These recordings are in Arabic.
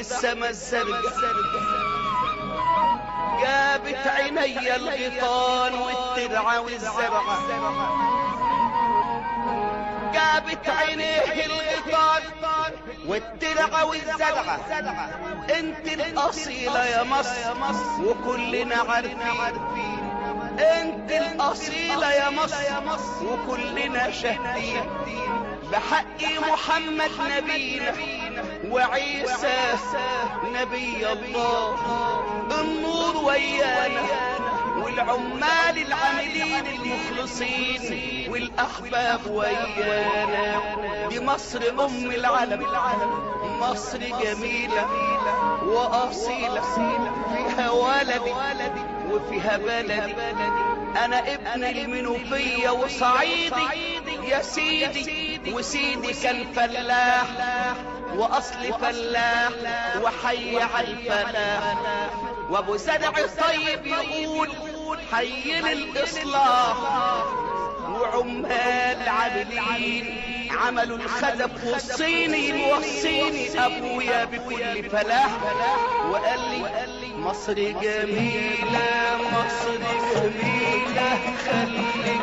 السما الزرقاء جابت عيني الغيطان والترعة والزرعة جابت عينيه الغيطان والترعة والزرعة انت الاصيلة يا مصر وكلنا عارفين انت الاصيلة يا مصر وكلنا شاهدين بحق محمد نبينا وعيسى نبي الله النور ويانا والعمال العاملين المخلصين والأحباب ويانا دي مصر أم العالم مصر جميلة وأصيلة فيها ولدي وفيها بلدي أنا ابن المنوفية وصعيدي يا سيدي وسيدي كان فلاح وأصل فلاح وحي على الفلاح وابو سدع الطيب يقول حي للإصلاح وعمال عاملين عملوا الخزف والصيني موصيني أبويا بكل فلاح وقال لي مصر جميلة مصر جميلة خلي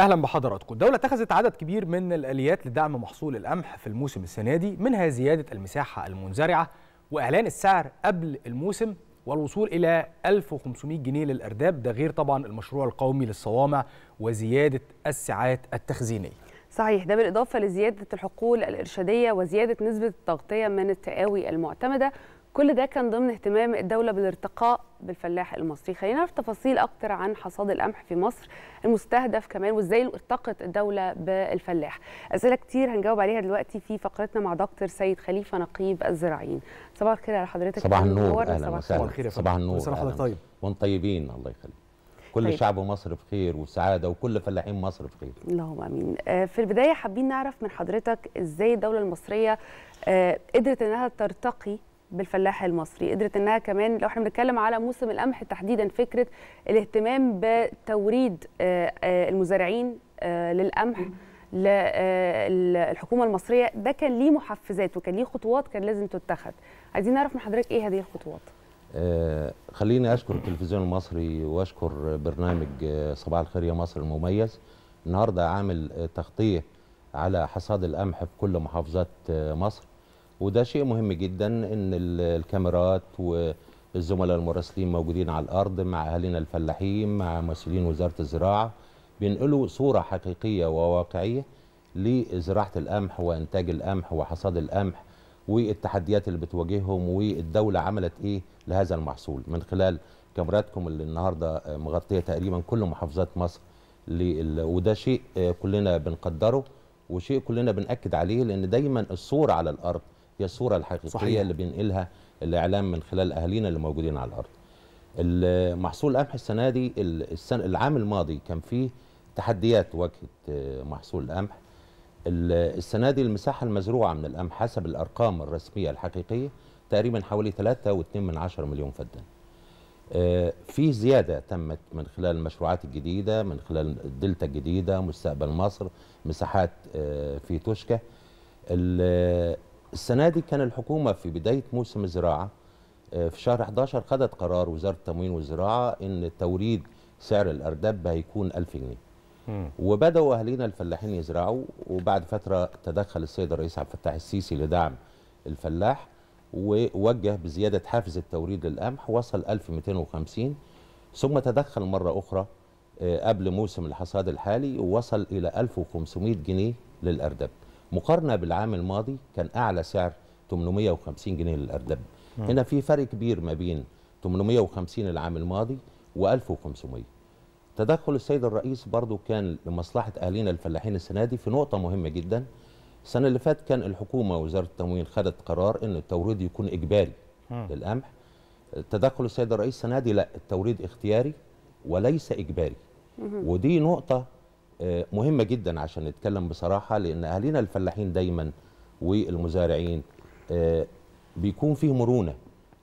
اهلا بحضراتكم الدوله اتخذت عدد كبير من الاليات لدعم محصول القمح في الموسم السنه دي منها زياده المساحه المنزرعه واعلان السعر قبل الموسم والوصول الى 1500 جنيه للارداب ده غير طبعا المشروع القومي للصوامع وزياده السعات التخزينيه صحيح ده بالإضافة لزيادة الحقول الإرشادية وزيادة نسبة التغطية من التقاوي المعتمدة كل ده كان ضمن اهتمام الدولة بالارتقاء بالفلاح المصري خلينا نعرف تفاصيل أكتر عن حصاد القمح في مصر المستهدف كمان وإزاي ارتقت الدولة بالفلاح أسئلة كتير هنجاوب عليها دلوقتي في فقرتنا مع دكتور سيد خليفة نقيب الزراعيين صباح الخير على حضرتك صباح النور أهلا وسهلا صباح النور صباح طيب وان طيبين الله يخليك كل طيب. شعب مصر بخير وسعاده وكل فلاحين مصر بخير اللهم امين آه، في البدايه حابين نعرف من حضرتك ازاي الدوله المصريه آه، قدرت انها ترتقي بالفلاح المصري قدرت انها كمان لو احنا بنتكلم على موسم القمح تحديدا فكره الاهتمام بتوريد آه، آه، المزارعين آه، للقمح للحكومه المصريه ده كان ليه محفزات وكان ليه خطوات كان لازم تتخذ عايزين نعرف من حضرتك ايه هذه الخطوات خليني اشكر التلفزيون المصري واشكر برنامج صباح الخير يا مصر المميز النهارده عامل تغطيه على حصاد القمح في كل محافظات مصر وده شيء مهم جدا ان الكاميرات والزملاء المراسلين موجودين على الارض مع اهالينا الفلاحين مع مسؤولين وزاره الزراعه بينقلوا صوره حقيقيه وواقعيه لزراعه القمح وانتاج القمح وحصاد القمح والتحديات اللي بتواجههم والدوله عملت ايه لهذا المحصول من خلال كاميراتكم اللي النهارده مغطيه تقريبا كل محافظات مصر وده شيء كلنا بنقدره وشيء كلنا بنأكد عليه لأن دايما الصورة على الأرض هي الصورة الحقيقية صحيح. اللي بينقلها الإعلام من خلال أهالينا اللي موجودين على الأرض محصول القمح السنة دي السنة العام الماضي كان فيه تحديات واجهت آه، محصول القمح السنة دي المساحة المزروعة من القمح حسب الأرقام الرسمية الحقيقية تقريبا حوالي 3.2 من 10 مليون فدان آه، في زيادة تمت من خلال المشروعات الجديدة من خلال الدلتا الجديدة مستقبل مصر مساحات آه، في توشكا السنه دي كان الحكومه في بدايه موسم الزراعه آه، في شهر 11 خدت قرار وزاره التموين والزراعه ان توريد سعر الارداب هيكون 1000 جنيه وبداوا اهالينا الفلاحين يزرعوا وبعد فتره تدخل السيد الرئيس عبد الفتاح السيسي لدعم الفلاح ووجه بزياده حافز التوريد للقمح وصل 1250 ثم تدخل مره اخرى آه، قبل موسم الحصاد الحالي ووصل الى 1500 جنيه للاردب. مقارنه بالعام الماضي كان اعلى سعر 850 جنيه للاردب هنا في فرق كبير ما بين 850 العام الماضي و1500 تدخل السيد الرئيس برضو كان لمصلحه اهالينا الفلاحين السنه دي في نقطه مهمه جدا السنه اللي فاتت كان الحكومه وزاره التموين خدت قرار ان التوريد يكون اجباري م. للقمح تدخل السيد الرئيس السنه دي لا التوريد اختياري وليس اجباري م. ودي نقطه مهمه جدا عشان نتكلم بصراحه لان اهالينا الفلاحين دايما والمزارعين آه، بيكون فيه مرونه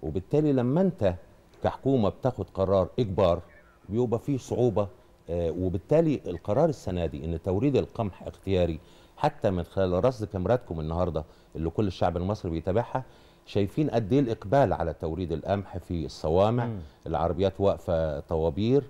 وبالتالي لما انت كحكومه بتاخد قرار اجبار بيبقى فيه صعوبه آه، وبالتالي القرار السنه دي ان توريد القمح اختياري حتى من خلال رصد كاميراتكم النهارده اللي كل الشعب المصري بيتابعها شايفين قد ايه الاقبال على توريد القمح في الصوامع م. العربيات واقفه طوابير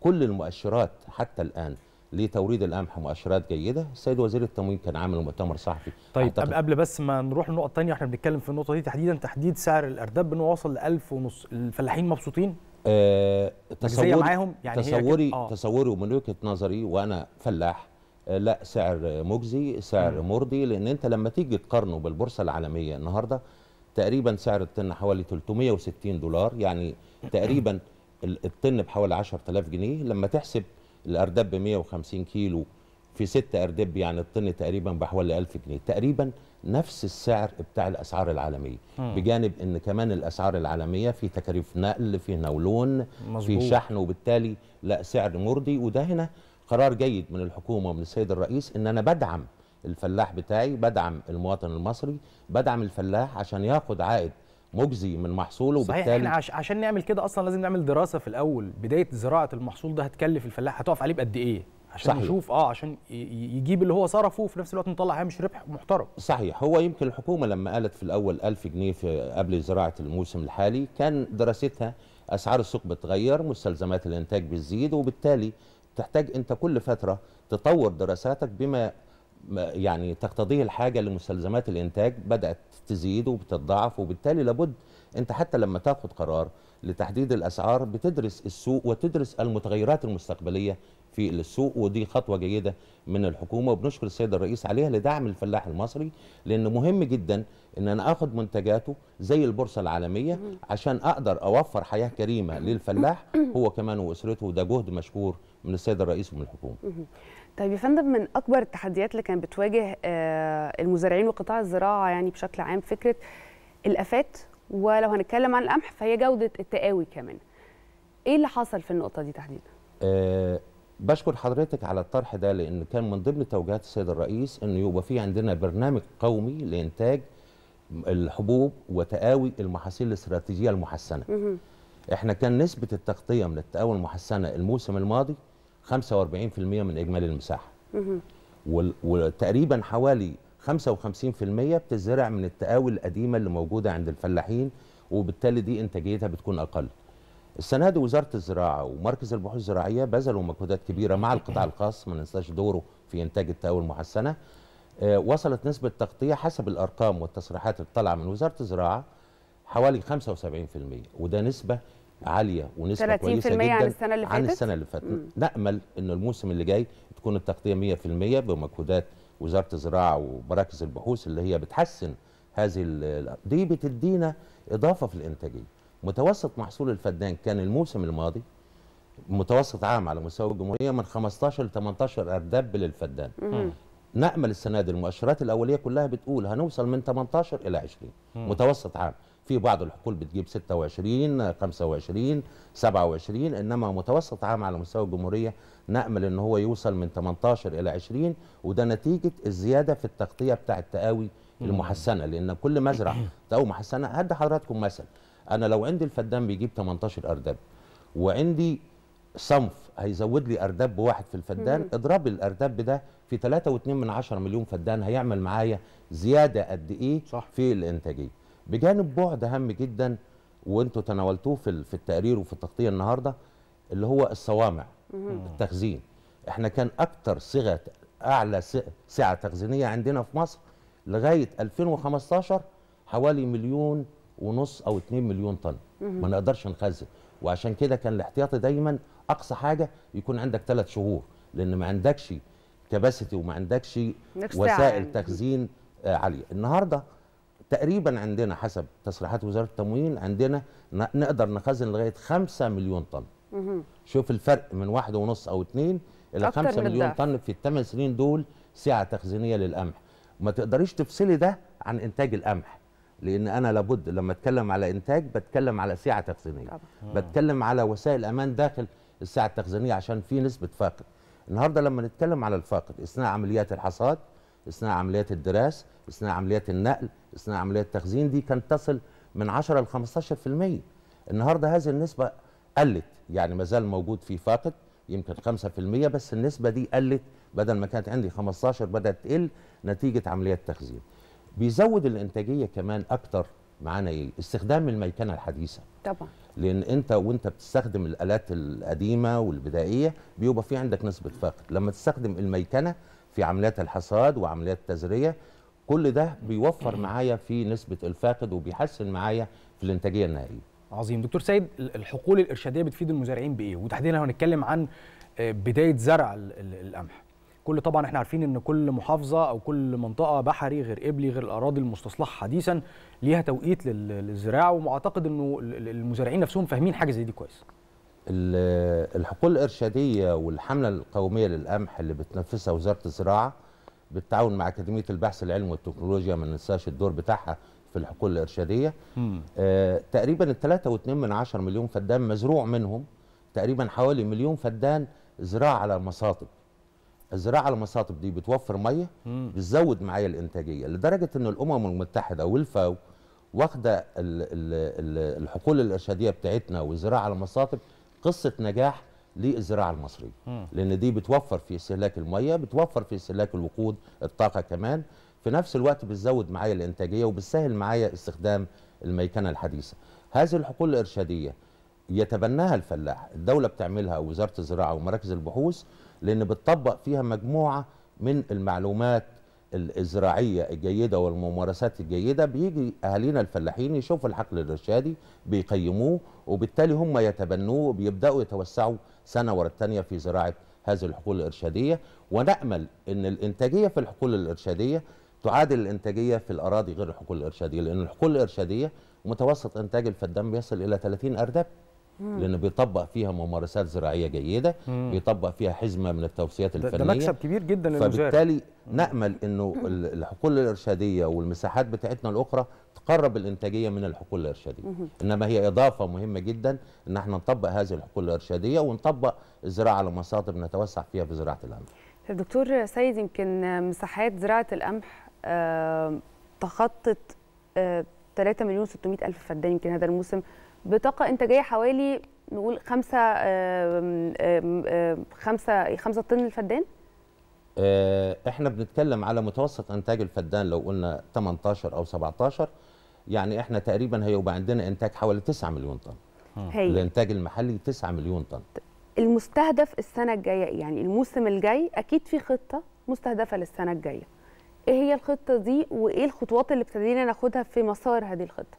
كل المؤشرات حتى الان لتوريد القمح مؤشرات جيده السيد وزير التموين كان عامل مؤتمر صحفي طيب أعتقد... قبل بس ما نروح لنقطه ثانيه احنا بنتكلم في النقطه دي تحديدا تحديد سعر الارداب انه وصل ل 1000 ونص الفلاحين مبسوطين أه تصوري معاهم يعني تصوري آه. تصوري ومن وجهه نظري وانا فلاح أه لا سعر مجزي سعر م. مرضي لان انت لما تيجي تقارنه بالبورصه العالميه النهارده تقريبا سعر الطن حوالي 360 دولار يعني تقريبا الطن بحوالي 10000 جنيه لما تحسب الارداب ب 150 كيلو في ست ارداب يعني الطن تقريبا بحوالي 1000 جنيه تقريبا نفس السعر بتاع الاسعار العالميه م. بجانب ان كمان الاسعار العالميه في تكاليف نقل في نولون مزبوط. في شحن وبالتالي لا سعر مرضي وده هنا قرار جيد من الحكومه ومن السيد الرئيس ان انا بدعم الفلاح بتاعي بدعم المواطن المصري بدعم الفلاح عشان ياخد عائد مجزي من محصوله صحيح وبالتالي احنا عش عشان نعمل كده اصلا لازم نعمل دراسه في الاول بدايه زراعه المحصول ده هتكلف الفلاح هتقف عليه بقد ايه عشان صحيح. نشوف اه عشان يجيب اللي هو صرفه وفي نفس الوقت نطلع هامش ربح محترم صحيح هو يمكن الحكومه لما قالت في الاول 1000 جنيه في قبل زراعه الموسم الحالي كان دراستها اسعار السوق بتتغير مستلزمات الانتاج بتزيد وبالتالي تحتاج انت كل فتره تطور دراساتك بما يعني تقتضيه الحاجه لمستلزمات الانتاج بدات تزيد وبتتضاعف وبالتالي لابد انت حتى لما تاخد قرار لتحديد الاسعار بتدرس السوق وتدرس المتغيرات المستقبليه في السوق ودي خطوه جيده من الحكومه وبنشكر السيد الرئيس عليها لدعم الفلاح المصري لان مهم جدا ان انا اخد منتجاته زي البورصه العالميه عشان اقدر اوفر حياه كريمه للفلاح هو كمان واسرته وده جهد مشكور من السيد الرئيس ومن الحكومه طيب يا فندم من اكبر التحديات اللي كانت بتواجه آه، المزارعين وقطاع الزراعه يعني بشكل عام فكره الافات ولو هنتكلم عن القمح فهي جوده التقاوي كمان. ايه اللي حصل في النقطه دي تحديدا؟ أه بشكر حضرتك على الطرح ده لان كان من ضمن توجيهات السيد الرئيس انه يبقى في عندنا برنامج قومي لانتاج الحبوب وتقاوي المحاصيل الاستراتيجيه المحسنه. احنا كان نسبه التغطيه من التقاوي المحسنه الموسم الماضي 45% من اجمالي المساحه وتقريبا حوالي 55% بتزرع من التقاوي القديمه اللي موجوده عند الفلاحين وبالتالي دي انتاجيتها بتكون اقل السنه دي وزاره الزراعه ومركز البحوث الزراعيه بذلوا مجهودات كبيره مع القطاع الخاص ما ننساش دوره في انتاج التقاوي المحسنه آه، وصلت نسبه التغطيه حسب الارقام والتصريحات اللي طالعه من وزاره الزراعه حوالي 75% وده نسبه عاليه ونسبه كويسه جدا عن السنه اللي فاتت عن السنه اللي فاتت نامل ان الموسم اللي جاي تكون التغطيه 100% بمجهودات وزاره الزراعه ومراكز البحوث اللي هي بتحسن هذه دي بتدينا اضافه في الانتاجيه متوسط محصول الفدان كان الموسم الماضي متوسط عام على مستوى الجمهوريه من 15 ل 18 ارداب للفدان نامل السنه دي المؤشرات الاوليه كلها بتقول هنوصل من 18 الى 20 متوسط عام في بعض الحقول بتجيب 26 25 27 انما متوسط عام على مستوى الجمهوريه نامل ان هو يوصل من 18 الى 20 وده نتيجه الزياده في التغطيه بتاع التقاوي المحسنه لان كل مزرعه تقاوي محسنه هدي حضراتكم مثل انا لو عندي الفدان بيجيب 18 ارداب وعندي صنف هيزود لي ارداب بواحد في الفدان اضرب الارداب ده في 3.2 مليون فدان هيعمل معايا زياده قد ايه صح. في الانتاجيه بجانب بعد هام جدا وانتم تناولتوه في في التقرير وفي التغطيه النهارده اللي هو الصوامع التخزين احنا كان اكتر صيغه اعلى سعه تخزينيه عندنا في مصر لغايه 2015 حوالي مليون ونص او 2 مليون طن ما نقدرش نخزن وعشان كده كان الاحتياطي دايما اقصى حاجه يكون عندك ثلاث شهور لان ما عندكش كباسيتي وما عندكش وسائل تخزين آه، عاليه النهارده تقريبا عندنا حسب تصريحات وزاره التموين عندنا نقدر نخزن لغايه 5 مليون طن شوف الفرق من واحد ونص او اتنين الى 5 مليون طن في الثمان سنين دول سعه تخزينيه للقمح ما تقدريش تفصلي ده عن انتاج القمح لان انا لابد لما اتكلم على انتاج بتكلم على سعه تخزينيه بتكلم على وسائل امان داخل السعه التخزينيه عشان في نسبه فاقد النهارده لما نتكلم على الفاقد اثناء عمليات الحصاد اثناء عمليات الدراس اثناء عمليات النقل اثناء عمليات التخزين دي كانت تصل من 10 ل 15% النهارده هذه النسبه قلت يعني ما زال موجود في فاقد يمكن 5% بس النسبه دي قلت بدل ما كانت عندي 15 بدات تقل نتيجه عمليات التخزين بيزود الانتاجيه كمان اكتر معانا ايه استخدام الميكنه الحديثه طبعا لان انت وانت بتستخدم الالات القديمه والبدائيه بيبقى في عندك نسبه فاقد لما تستخدم الميكنه في عمليات الحصاد وعمليات التزرية كل ده بيوفر معايا في نسبة الفاقد وبيحسن معايا في الإنتاجية النهائية عظيم دكتور سيد الحقول الإرشادية بتفيد المزارعين بإيه وتحديدا لو هنتكلم عن آه، بداية زرع القمح كل طبعا احنا عارفين ان كل محافظه او كل منطقه بحري غير ابلي غير الاراضي المستصلحه حديثا ليها توقيت للزراعه واعتقد انه المزارعين نفسهم فاهمين حاجه زي دي كويس الحقول الارشاديه والحمله القوميه للقمح اللي بتنفذها وزاره الزراعه بالتعاون مع اكاديميه البحث العلمي والتكنولوجيا ما ننساش الدور بتاعها في الحقول الارشاديه آه تقريبا 3.2 من مليون فدان مزروع منهم تقريبا حوالي مليون فدان زراعه على المصاطب الزراعه على المصاطب دي بتوفر ميه بتزود معايا الانتاجيه لدرجه ان الامم المتحده والفاو واخده الحقول الارشاديه بتاعتنا والزراعه على المصاطب قصه نجاح للزراعه المصريه لان دي بتوفر في استهلاك الميه بتوفر في استهلاك الوقود الطاقه كمان في نفس الوقت بتزود معايا الانتاجيه وبتسهل معايا استخدام الميكنه الحديثه هذه الحقول الارشاديه يتبناها الفلاح الدوله بتعملها وزاره الزراعه ومراكز البحوث لان بتطبق فيها مجموعه من المعلومات الزراعيه الجيده والممارسات الجيده بيجي اهالينا الفلاحين يشوفوا الحقل الارشادي بيقيموه وبالتالي هم يتبنوه وبيبداوا يتوسعوا سنه ورا الثانيه في زراعه هذه الحقول الارشاديه ونامل ان الانتاجيه في الحقول الارشاديه تعادل الانتاجيه في الاراضي غير الحقول الارشاديه لان الحقول الارشاديه متوسط انتاج الفدان بيصل الى 30 ارداب لانه بيطبق فيها ممارسات زراعيه جيده مم. بيطبق فيها حزمه من التوصيات الفنيه ده مكسب كبير جدا فبالتالي نامل انه الحقول الارشاديه والمساحات بتاعتنا الاخرى تقرب الانتاجيه من الحقول الارشاديه مم. انما هي اضافه مهمه جدا ان احنا نطبق هذه الحقول الارشاديه ونطبق الزراعه على مصادر نتوسع فيها في زراعه القمح دكتور سيد يمكن مساحات زراعه القمح أه تخطت أه 3 مليون 600 الف فدان يمكن هذا الموسم بطاقه انتاجيه حوالي نقول خمسة خمسة خمسة طن الفدان آه، احنا بنتكلم على متوسط انتاج الفدان لو قلنا 18 او 17 يعني احنا تقريبا هيبقى عندنا انتاج حوالي 9 مليون طن هي. الانتاج المحلي 9 مليون طن المستهدف السنه الجايه يعني الموسم الجاي اكيد في خطه مستهدفه للسنه الجايه ايه هي الخطه دي وايه الخطوات اللي ابتدينا ناخدها في مسار هذه الخطه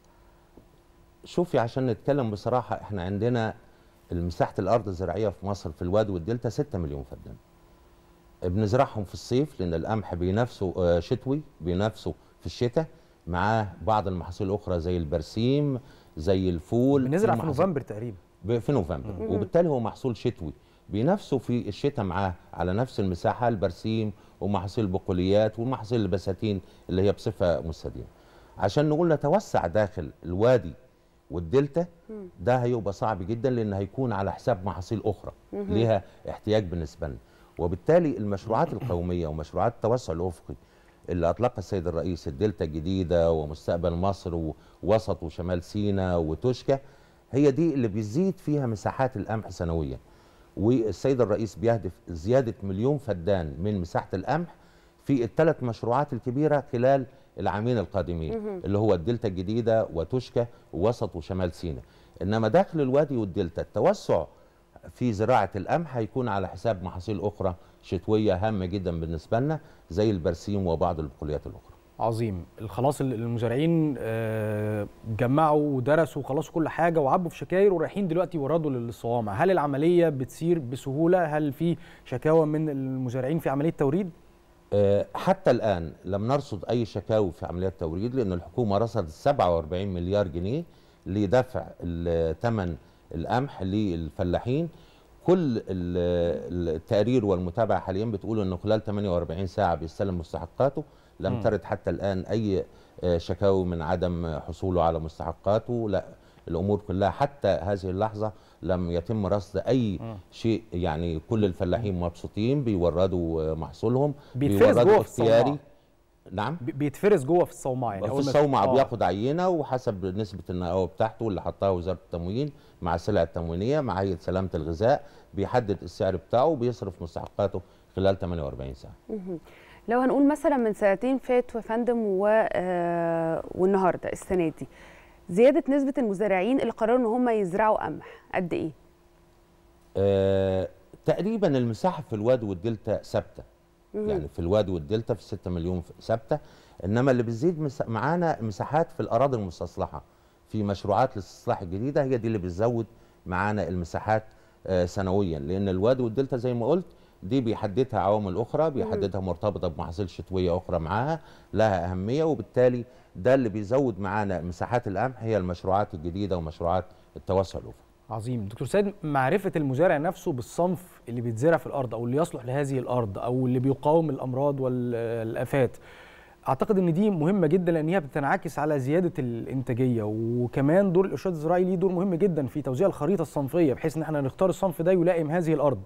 شوفي عشان نتكلم بصراحه احنا عندنا المساحة الارض الزراعيه في مصر في الواد والدلتا 6 مليون فدان بنزرعهم في الصيف لان القمح بينافسه آه، شتوي بينافسه في الشتاء معاه بعض المحاصيل الاخرى زي البرسيم زي الفول بنزرع في نوفمبر تقريبا في نوفمبر مم. وبالتالي هو محصول شتوي بينافسوا في الشتاء معاه على نفس المساحه البرسيم ومحاصيل البقوليات ومحاصيل البساتين اللي هي بصفه مستديمه عشان نقول نتوسع داخل الوادي والدلتا ده هيبقى صعب جدا لان هيكون على حساب محاصيل اخرى ليها احتياج بالنسبه لنا وبالتالي المشروعات القوميه ومشروعات التوسع الافقي اللي اطلقها السيد الرئيس الدلتا الجديده ومستقبل مصر ووسط وشمال سيناء وتوشكا هي دي اللي بيزيد فيها مساحات القمح سنويا والسيد الرئيس بيهدف زياده مليون فدان من مساحه القمح في الثلاث مشروعات الكبيره خلال العامين القادمين اللي هو الدلتا الجديدة وتشكى ووسط وشمال سيناء إنما داخل الوادي والدلتا التوسع في زراعة القمح هيكون على حساب محاصيل أخرى شتوية هامة جدا بالنسبة لنا زي البرسيم وبعض البقوليات الأخرى عظيم خلاص المزارعين آه، جمعوا ودرسوا وخلاص كل حاجه وعبوا في شكاير ورايحين دلوقتي وردوا للصوامع هل العمليه بتسير بسهوله هل في شكاوى من المزارعين في عمليه توريد آه، حتى الآن لم نرصد أي شكاوي في عمليات توريد لأن الحكومة رصدت 47 مليار جنيه لدفع ثمن القمح للفلاحين كل التقرير والمتابعة حاليا بتقول أنه خلال 48 ساعة بيستلم مستحقاته لم ترد حتى الآن أي آه، شكاوي من عدم حصوله على مستحقاته لا الأمور كلها حتى هذه اللحظة لم يتم رصد اي م. شيء يعني كل الفلاحين مبسوطين بيوردوا محصولهم بيوردوا اختياري نعم بيتفرز جوه في الصومعه يعني في الصومعه آه. بياخد عينه وحسب نسبه النقاوه بتاعته اللي حطها وزاره التموين مع السلع التموينيه مع هيئه سلامه الغذاء بيحدد السعر بتاعه وبيصرف مستحقاته خلال 48 ساعه. لو هنقول مثلا من سنتين فاتوا يا فندم و... آه والنهارده السنه دي زياده نسبه المزارعين اللي قرروا ان هم يزرعوا قمح قد ايه آه، تقريبا المساحه في الواد والدلتا ثابته يعني في الواد والدلتا في 6 مليون ثابته انما اللي بتزيد معانا مساحات في الاراضي المستصلحه في مشروعات الاستصلاح الجديده هي دي اللي بتزود معانا المساحات آه سنويا لان الواد والدلتا زي ما قلت دي بيحددها عوامل اخرى بيحددها مرتبطه بمحاصيل شتويه اخرى معاها لها اهميه وبالتالي ده اللي بيزود معانا مساحات القمح هي المشروعات الجديده ومشروعات التوسع الافقي عظيم دكتور سيد معرفه المزارع نفسه بالصنف اللي بيتزرع في الارض او اللي يصلح لهذه الارض او اللي بيقاوم الامراض والافات اعتقد ان دي مهمه جدا لان هي بتنعكس على زياده الانتاجيه وكمان دور الارشاد الزراعي ليه دور مهم جدا في توزيع الخريطه الصنفيه بحيث ان احنا نختار الصنف ده يلائم هذه الارض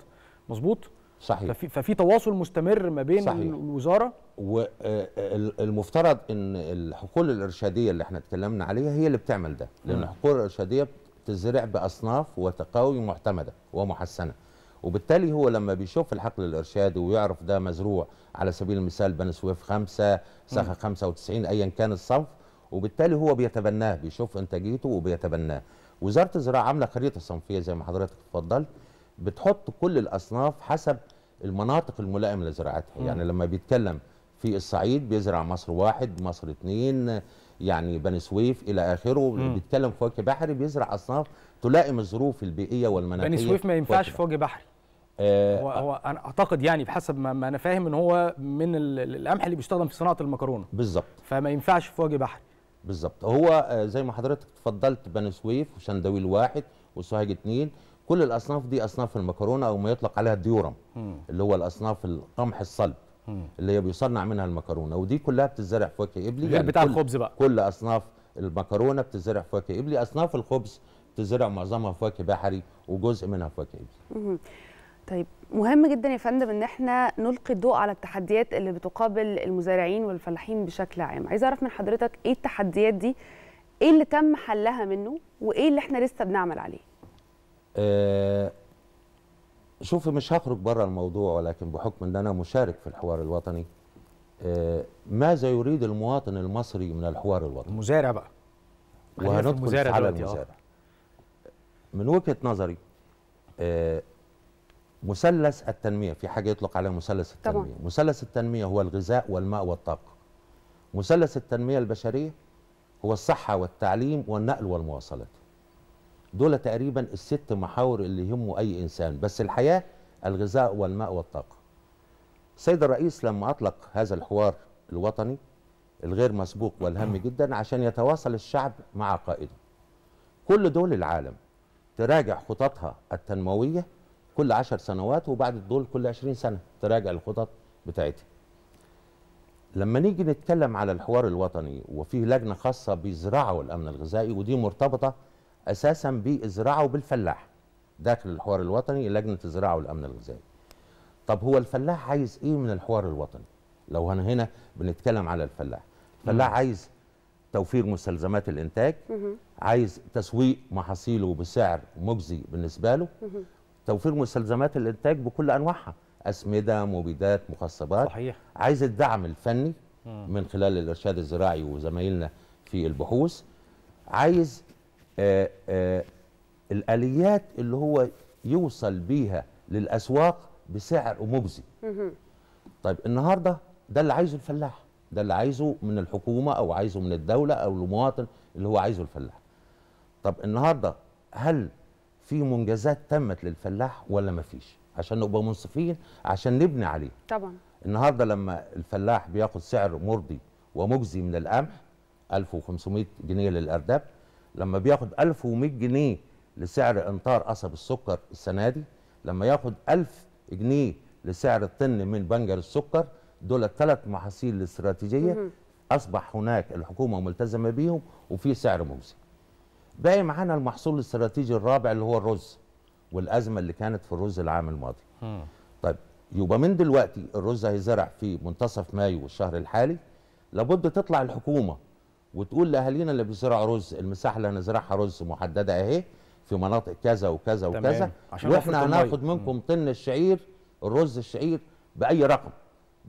مظبوط صحيح ففي, ففي تواصل مستمر ما بين صحيح. الوزاره والمفترض آه، آه، ان الحقول الارشاديه اللي احنا اتكلمنا عليها هي اللي بتعمل ده لان نعم. الحقول الارشاديه بتزرع باصناف وتقاوي معتمده ومحسنه وبالتالي هو لما بيشوف الحقل الارشادي ويعرف ده مزروع على سبيل المثال بني سويف 5 سخه 95 ايا كان الصنف وبالتالي هو بيتبناه بيشوف انتاجيته وبيتبناه وزاره الزراعه عامله خريطه صنفيه زي ما حضرتك اتفضلت بتحط كل الاصناف حسب المناطق الملائمه لزراعتها يعني لما بيتكلم في الصعيد بيزرع مصر واحد مصر اثنين يعني بني سويف الى اخره بيتكلم بيتكلم فواكه بحري بيزرع اصناف تلائم الظروف البيئيه والمناخيه بني سويف ما ينفعش فواكه بحري آه، هو, هو انا اعتقد يعني بحسب ما, انا فاهم ان هو من القمح اللي بيستخدم في صناعه المكرونه بالظبط فما ينفعش وجه بحري بالظبط هو آه، زي ما حضرتك اتفضلت بني سويف وشندويل واحد وسوهاج اثنين كل الاصناف دي اصناف المكرونه او ما يطلق عليها الديورم اللي هو الاصناف القمح الصلب اللي هي بيصنع منها المكرونه ودي كلها بتتزرع وكه ابلي يعني بتاع الخبز بقى كل اصناف المكرونه بتزرع وكه ابلي اصناف الخبز بتزرع معظمها في وكه بحري وجزء منها في وكه ابلي طيب مهم جدا يا فندم ان احنا نلقي الضوء على التحديات اللي بتقابل المزارعين والفلاحين بشكل عام عايز اعرف من حضرتك ايه التحديات دي ايه اللي تم حلها منه وايه اللي احنا لسه بنعمل عليه آه، شوف مش هخرج بره الموضوع ولكن بحكم ان انا مشارك في الحوار الوطني آه، ماذا يريد المواطن المصري من الحوار الوطني المزارع بقى وهندخل المزارع على آه. المزارع من وجهه نظري مثلث التنميه في حاجه يطلق عليه مثلث التنميه طبعا. مثلث التنميه هو الغذاء والماء والطاقه مثلث التنميه البشريه هو الصحه والتعليم والنقل والمواصلات دول تقريبا الست محاور اللي يهموا اي انسان بس الحياه الغذاء والماء والطاقه السيد الرئيس لما اطلق هذا الحوار الوطني الغير مسبوق والهام جدا عشان يتواصل الشعب مع قائده كل دول العالم تراجع خططها التنمويه كل عشر سنوات وبعد الدول كل عشرين سنه تراجع الخطط بتاعتها لما نيجي نتكلم على الحوار الوطني وفيه لجنه خاصه بزراعه والامن الغذائي ودي مرتبطه اساسا بالزراعه وبالفلاح داخل الحوار الوطني لجنه الزراعه والامن الغذائي. طب هو الفلاح عايز ايه من الحوار الوطني؟ لو انا هنا بنتكلم على الفلاح، الفلاح عايز توفير مستلزمات الانتاج، عايز تسويق محاصيله بسعر مجزي بالنسبه له، توفير مستلزمات الانتاج بكل انواعها، اسمده، مبيدات، مخصبات. صحيح. عايز الدعم الفني من خلال الارشاد الزراعي وزمايلنا في البحوث، عايز آآ آه، آه، الاليات اللي هو يوصل بيها للاسواق بسعر مجزي طيب النهارده ده اللي عايزه الفلاح ده اللي عايزه من الحكومه او عايزه من الدوله او المواطن اللي هو عايزه الفلاح طب النهارده هل في منجزات تمت للفلاح ولا ما فيش عشان نبقى منصفين عشان نبني عليه طبعا النهارده لما الفلاح بياخد سعر مرضي ومجزي من القمح 1500 جنيه للارداب لما بياخد 1100 جنيه لسعر انطار قصب السكر السنه دي لما ياخد 1000 جنيه لسعر الطن من بنجر السكر دول ثلاث محاصيل استراتيجيه اصبح هناك الحكومه ملتزمه بيهم وفي سعر مجزي. باقي معانا المحصول الاستراتيجي الرابع اللي هو الرز والازمه اللي كانت في الرز العام الماضي. طيب يبقى من دلوقتي الرز هيزرع في منتصف مايو والشهر الحالي لابد تطلع الحكومه وتقول لاهالينا اللي بيزرعوا رز المساحه اللي هنزرعها رز محدده اهي في مناطق كذا وكذا تمام. وكذا عشان واحنا هناخد منكم طن الشعير الرز الشعير باي رقم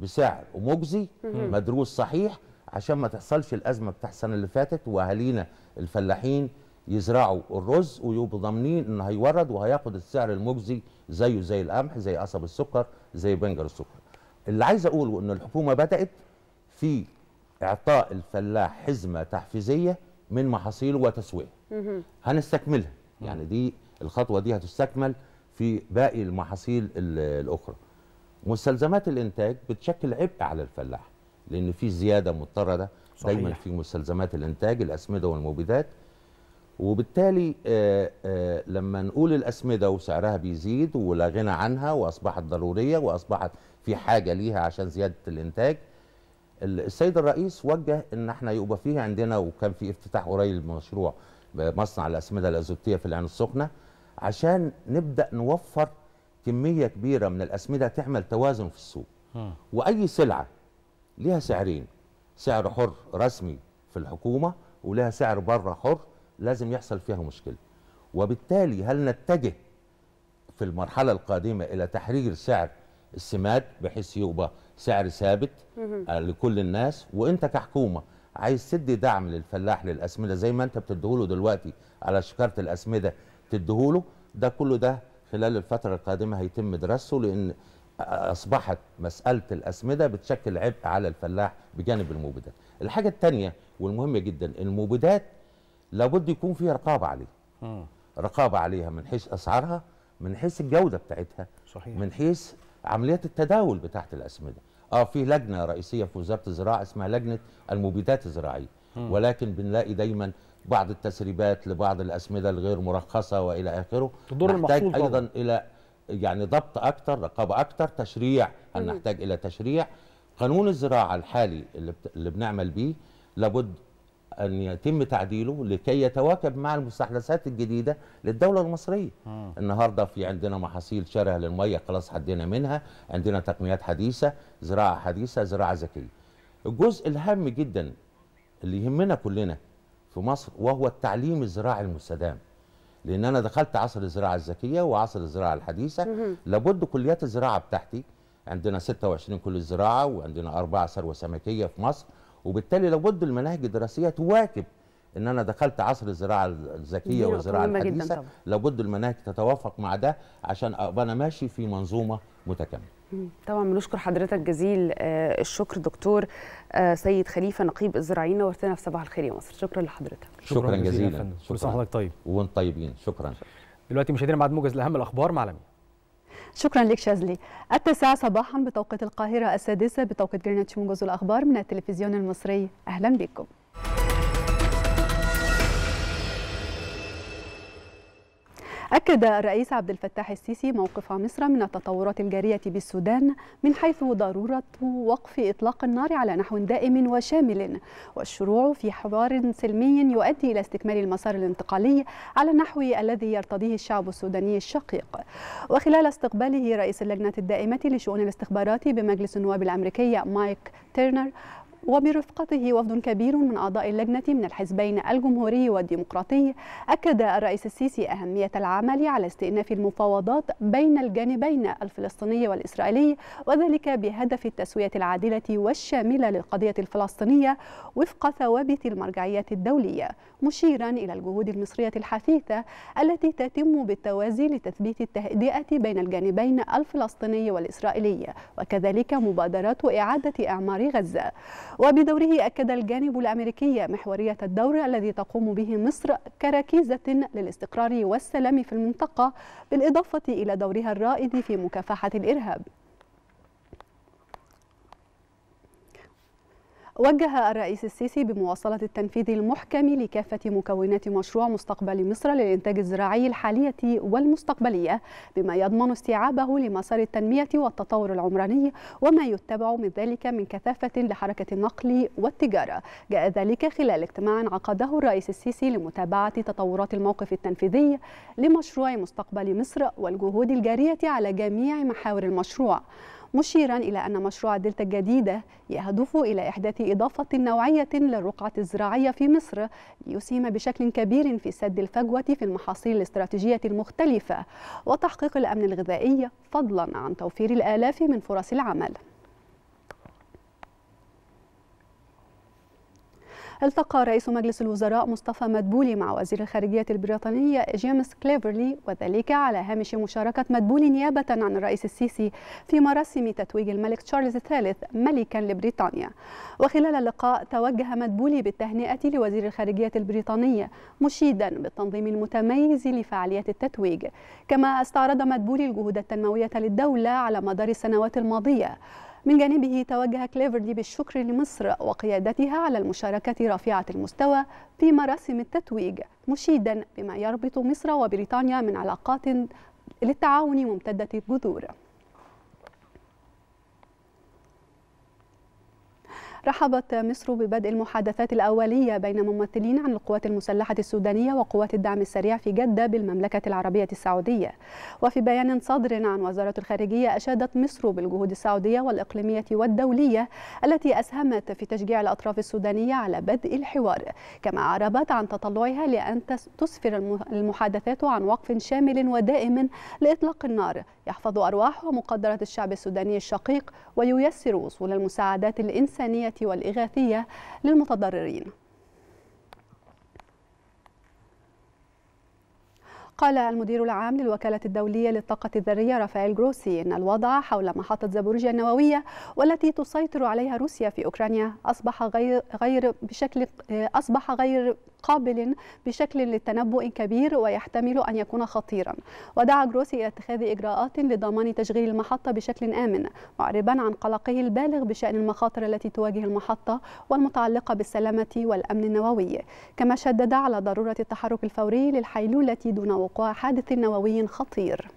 بسعر ومجزي مدروس صحيح عشان ما تحصلش الازمه بتاع السنه اللي فاتت واهالينا الفلاحين يزرعوا الرز ويبقوا ضامنين انه هيورد وهياخد السعر المجزي زيه زي القمح زي قصب السكر زي بنجر السكر. اللي عايز اقوله ان الحكومه بدات في اعطاء الفلاح حزمه تحفيزيه من محاصيله وتسويه هنستكملها يعني دي الخطوه دي هتستكمل في باقي المحاصيل الاخرى مستلزمات الانتاج بتشكل عبء على الفلاح لان في زياده مضطرده صحيح. دايما في مستلزمات الانتاج الاسمده والمبيدات وبالتالي آآ آه، آآ آه، لما نقول الاسمده وسعرها بيزيد ولا غنى عنها واصبحت ضروريه واصبحت في حاجه ليها عشان زياده الانتاج السيد الرئيس وجه ان احنا يبقى فيه عندنا وكان في افتتاح قريب مشروع مصنع الاسمده الازوتيه في العين السخنه عشان نبدا نوفر كميه كبيره من الاسمده تعمل توازن في السوق واي سلعه ليها سعرين سعر حر رسمي في الحكومه ولها سعر بره حر لازم يحصل فيها مشكله وبالتالي هل نتجه في المرحله القادمه الى تحرير سعر السمات بحيث يبقى سعر ثابت آه، لكل الناس وانت كحكومه عايز تدي دعم للفلاح للاسمده زي ما انت بتديهوله دلوقتي على شكاره الاسمده تديهوله ده كله ده خلال الفتره القادمه هيتم دراسته لان اصبحت مساله الاسمده بتشكل عبء على الفلاح بجانب المبيدات. الحاجه الثانيه والمهمه جدا المبيدات لابد يكون فيها رقابه عليها. رقابه عليها من حيث اسعارها من حيث الجوده بتاعتها صحيح من حيث عمليات التداول بتاعت الاسمده اه في لجنه رئيسيه في وزاره الزراعه اسمها لجنه المبيدات الزراعيه ولكن بنلاقي دايما بعض التسريبات لبعض الاسمده الغير مرخصه والى اخره تضر نحتاج ايضا طبعا. الى يعني ضبط اكثر رقابه اكثر تشريع هل نحتاج الى تشريع قانون الزراعه الحالي اللي, بت... اللي بنعمل بيه لابد أن يتم تعديله لكي يتواكب مع المستحدثات الجديدة للدولة المصرية مم. النهاردة في عندنا محاصيل شره للمية خلاص حدينا منها عندنا تقنيات حديثة زراعة حديثة زراعة ذكية الجزء الهام جدا اللي يهمنا كلنا في مصر وهو التعليم الزراعي المستدام لأن أنا دخلت عصر الزراعة الذكية وعصر الزراعة الحديثة مم. لابد كليات الزراعة بتاعتي عندنا 26 كلية زراعة وعندنا أربعة ثروة سمكية في مصر وبالتالي لابد المناهج الدراسيه تواكب ان انا دخلت عصر الزراعه الذكيه والزراعه الحديثه لابد المناهج تتوافق مع ده عشان ابقى انا ماشي في منظومه متكامله طبعا بنشكر حضرتك جزيل آه، الشكر دكتور آه، سيد خليفه نقيب الزراعيين نورتنا في صباح الخير يا مصر شكرا لحضرتك شكرا, شكرا جزيلا كل سنه طيب وانتم طيبين شكرا دلوقتي مشاهدينا بعد موجز لاهم الاخبار مع العالمين شكرا لك شاذلي التاسعة صباحا بتوقيت القاهرة السادسة بتوقيت جرينتش منجز الأخبار من التلفزيون المصري أهلا بكم أكد الرئيس عبد الفتاح السيسي موقف مصر من التطورات الجارية بالسودان من حيث ضرورة وقف إطلاق النار على نحو دائم وشامل والشروع في حوار سلمي يؤدي إلى استكمال المسار الانتقالي على النحو الذي يرتضيه الشعب السوداني الشقيق وخلال استقباله رئيس اللجنة الدائمة لشؤون الاستخبارات بمجلس النواب الأمريكي مايك تيرنر وبرفقته وفد كبير من أعضاء اللجنة من الحزبين الجمهوري والديمقراطي أكد الرئيس السيسي أهمية العمل على استئناف المفاوضات بين الجانبين الفلسطيني والإسرائيلي وذلك بهدف التسوية العادلة والشاملة للقضية الفلسطينية وفق ثوابت المرجعية الدولية مشيرا إلى الجهود المصرية الحثيثة التي تتم بالتوازي لتثبيت التهدئة بين الجانبين الفلسطيني والإسرائيلي وكذلك مبادرات إعادة إعمار غزة وبدوره أكد الجانب الأمريكي محورية الدور الذي تقوم به مصر كركيزة للاستقرار والسلام في المنطقة بالإضافة إلى دورها الرائد في مكافحة الإرهاب وجه الرئيس السيسي بمواصلة التنفيذ المحكم لكافة مكونات مشروع مستقبل مصر للإنتاج الزراعي الحالية والمستقبلية بما يضمن استيعابه لمسار التنمية والتطور العمراني وما يتبع من ذلك من كثافة لحركة النقل والتجارة جاء ذلك خلال اجتماع عقده الرئيس السيسي لمتابعة تطورات الموقف التنفيذي لمشروع مستقبل مصر والجهود الجارية على جميع محاور المشروع مشيرا إلى أن مشروع دلتا الجديدة يهدف إلى إحداث إضافة نوعية للرقعة الزراعية في مصر ليسهم بشكل كبير في سد الفجوة في المحاصيل الاستراتيجية المختلفة وتحقيق الأمن الغذائي فضلا عن توفير الآلاف من فرص العمل التقى رئيس مجلس الوزراء مصطفى مدبولي مع وزير الخارجية البريطانية جيمس كليفرلي وذلك على هامش مشاركة مدبولي نيابة عن الرئيس السيسي في مراسم تتويج الملك تشارلز الثالث ملكا لبريطانيا وخلال اللقاء توجه مدبولي بالتهنئة لوزير الخارجية البريطانية مشيدا بالتنظيم المتميز لفعاليات التتويج كما استعرض مدبولي الجهود التنموية للدولة على مدار السنوات الماضية من جانبه توجه كليفردي بالشكر لمصر وقيادتها على المشاركة رفيعة المستوى في مراسم التتويج مشيدا بما يربط مصر وبريطانيا من علاقات للتعاون ممتدة الجذور رحبت مصر ببدء المحادثات الأولية بين ممثلين عن القوات المسلحة السودانية وقوات الدعم السريع في جدة بالمملكة العربية السعودية وفي بيان صادر عن وزارة الخارجية أشادت مصر بالجهود السعودية والإقليمية والدولية التي أسهمت في تشجيع الأطراف السودانية على بدء الحوار كما أعربت عن تطلعها لأن تسفر المحادثات عن وقف شامل ودائم لإطلاق النار يحفظ أرواح ومقدرة الشعب السوداني الشقيق وييسر وصول المساعدات الإنسانية والإغاثية للمتضررين قال المدير العام للوكالة الدولية للطاقة الذرية رافائيل جروسي إن الوضع حول محطة زابوريجيا النووية والتي تسيطر عليها روسيا في أوكرانيا أصبح غير غير بشكل أصبح غير قابل بشكل لتنبؤ كبير ويحتمل أن يكون خطيرا ودعا جروسي إلى اتخاذ إجراءات لضمان تشغيل المحطة بشكل آمن معربا عن قلقه البالغ بشأن المخاطر التي تواجه المحطة والمتعلقة بالسلامة والأمن النووي كما شدد على ضرورة التحرك الفوري للحيلولة دون وقوع حادث نووي خطير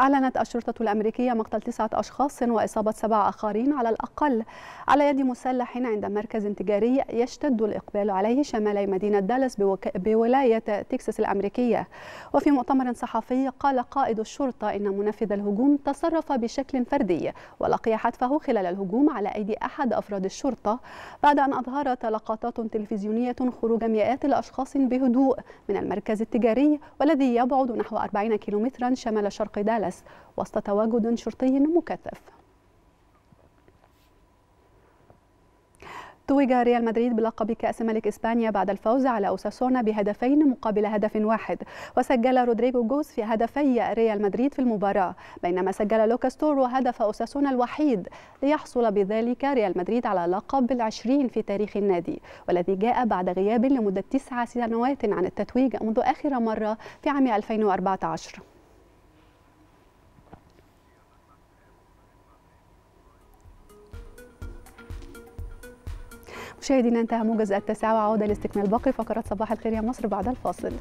أعلنت الشرطة الأمريكية مقتل تسعة أشخاص وإصابة سبعة آخرين على الأقل على يد مسلح عند مركز تجاري يشتد الإقبال عليه شمالي مدينة دالاس بولاية تكساس الأمريكية وفي مؤتمر صحفي قال قائد الشرطة إن منفذ الهجوم تصرف بشكل فردي ولقي حتفه خلال الهجوم على أيدي أحد أفراد الشرطة بعد أن أظهرت لقطات تلفزيونية خروج مئات الأشخاص بهدوء من المركز التجاري والذي يبعد نحو 40 كيلومترا شمال شرق دالاس الجلس وسط تواجد شرطي مكثف توج ريال مدريد بلقب كأس ملك إسبانيا بعد الفوز على أوساسونا بهدفين مقابل هدف واحد وسجل رودريجو جوز في هدفي ريال مدريد في المباراة بينما سجل لوكاس تورو هدف أوساسونا الوحيد ليحصل بذلك ريال مدريد على لقب العشرين في تاريخ النادي والذي جاء بعد غياب لمدة تسع سنوات عن التتويج منذ آخر مرة في عام 2014 مشاهدينا انتهى موجز التسعة وعودة لاستكمال باقي فقرات صباح الخير يا مصر بعد الفاصل